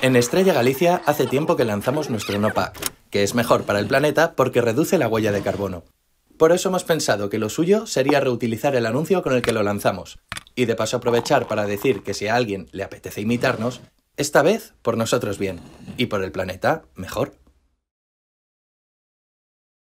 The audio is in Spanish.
En Estrella Galicia hace tiempo que lanzamos nuestro no-pack, que es mejor para el planeta porque reduce la huella de carbono. Por eso hemos pensado que lo suyo sería reutilizar el anuncio con el que lo lanzamos, y de paso aprovechar para decir que si a alguien le apetece imitarnos, esta vez por nosotros bien, y por el planeta mejor.